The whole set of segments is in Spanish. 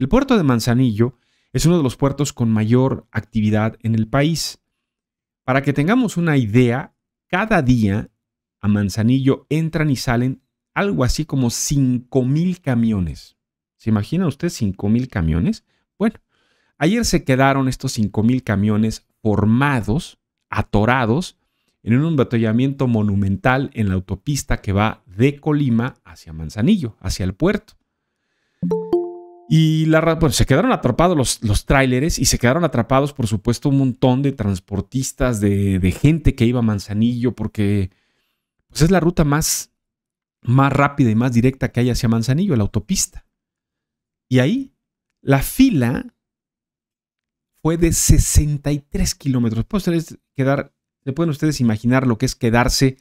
El puerto de Manzanillo es uno de los puertos con mayor actividad en el país. Para que tengamos una idea, cada día a Manzanillo entran y salen algo así como 5.000 camiones. ¿Se imagina usted 5.000 camiones? Bueno, ayer se quedaron estos 5.000 camiones formados, atorados, en un batallamiento monumental en la autopista que va de Colima hacia Manzanillo, hacia el puerto. Y la, bueno, se quedaron atrapados los, los tráileres y se quedaron atrapados, por supuesto, un montón de transportistas, de, gente que iba a Manzanillo, porque pues, es la ruta más, más rápida y más directa que hay hacia Manzanillo, la autopista. Y ahí la fila fue de 63 kilómetros. quedar, ¿le pueden ustedes imaginar lo que es quedarse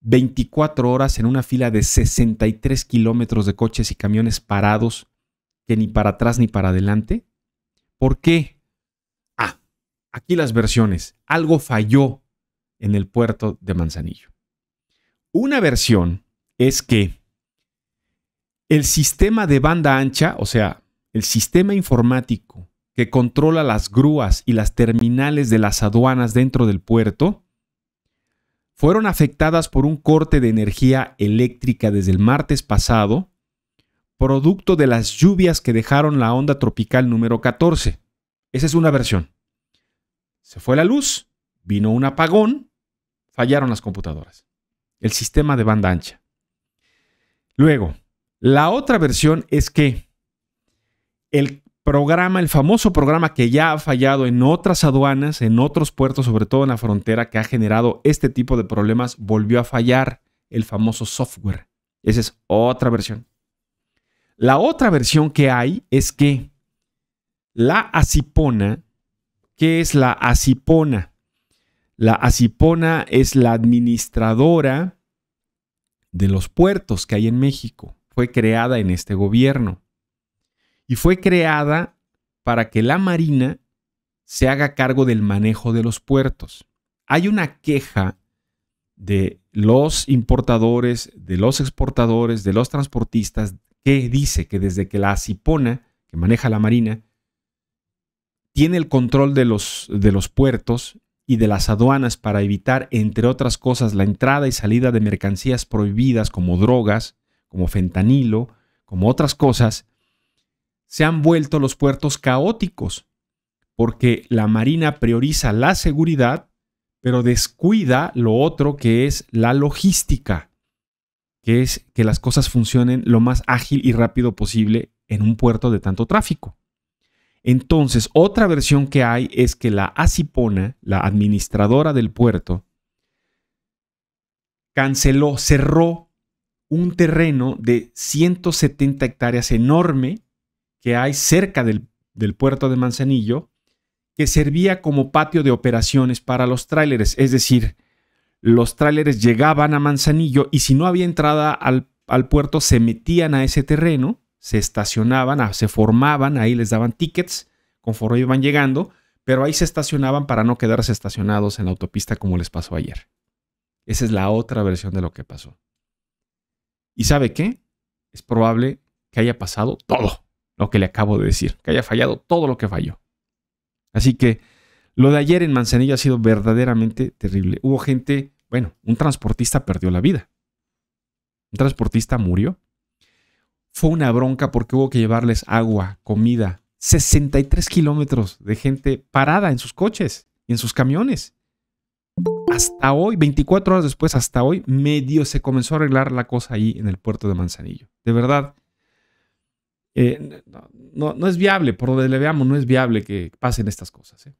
24 horas en una fila de 63 kilómetros de coches y camiones parados que ni para atrás ni para adelante. ¿Por qué? Ah, aquí las versiones. Algo falló en el puerto de Manzanillo. Una versión es que el sistema de banda ancha, o sea, el sistema informático que controla las grúas y las terminales de las aduanas dentro del puerto, fueron afectadas por un corte de energía eléctrica desde el martes pasado producto de las lluvias que dejaron la onda tropical número 14. Esa es una versión. Se fue la luz, vino un apagón, fallaron las computadoras. El sistema de banda ancha. Luego, la otra versión es que el programa, el famoso programa que ya ha fallado en otras aduanas, en otros puertos, sobre todo en la frontera, que ha generado este tipo de problemas, volvió a fallar el famoso software. Esa es otra versión. La otra versión que hay es que la acipona, ¿qué es la acipona? La acipona es la administradora de los puertos que hay en México. Fue creada en este gobierno. Y fue creada para que la Marina se haga cargo del manejo de los puertos. Hay una queja de los importadores, de los exportadores, de los transportistas que dice que desde que la Cipona, que maneja la Marina, tiene el control de los, de los puertos y de las aduanas para evitar, entre otras cosas, la entrada y salida de mercancías prohibidas como drogas, como fentanilo, como otras cosas, se han vuelto los puertos caóticos, porque la Marina prioriza la seguridad, pero descuida lo otro que es la logística que es que las cosas funcionen lo más ágil y rápido posible en un puerto de tanto tráfico. Entonces, otra versión que hay es que la Acipona, la administradora del puerto, canceló, cerró un terreno de 170 hectáreas enorme que hay cerca del, del puerto de Manzanillo, que servía como patio de operaciones para los tráileres, es decir, los tráileres llegaban a Manzanillo y si no había entrada al, puerto se metían a ese terreno, se estacionaban, ah, se formaban, ahí les daban tickets conforme iban llegando, pero ahí se estacionaban para no quedarse estacionados en la autopista como les pasó ayer. Esa es la otra versión de lo que pasó. ¿Y sabe qué? Es probable que haya pasado todo lo que le acabo de decir, que haya fallado todo lo que falló. Así que lo de ayer en Manzanillo ha sido verdaderamente terrible. Hubo gente bueno, un transportista perdió la vida. Un transportista murió. Fue una bronca porque hubo que llevarles agua, comida, 63 kilómetros de gente parada en sus coches y en sus camiones. Hasta hoy, 24 horas después, hasta hoy, medio se comenzó a arreglar la cosa ahí en el puerto de Manzanillo. De verdad, eh, no, es viable, por donde le veamos, no es viable que pasen estas cosas. ¿eh?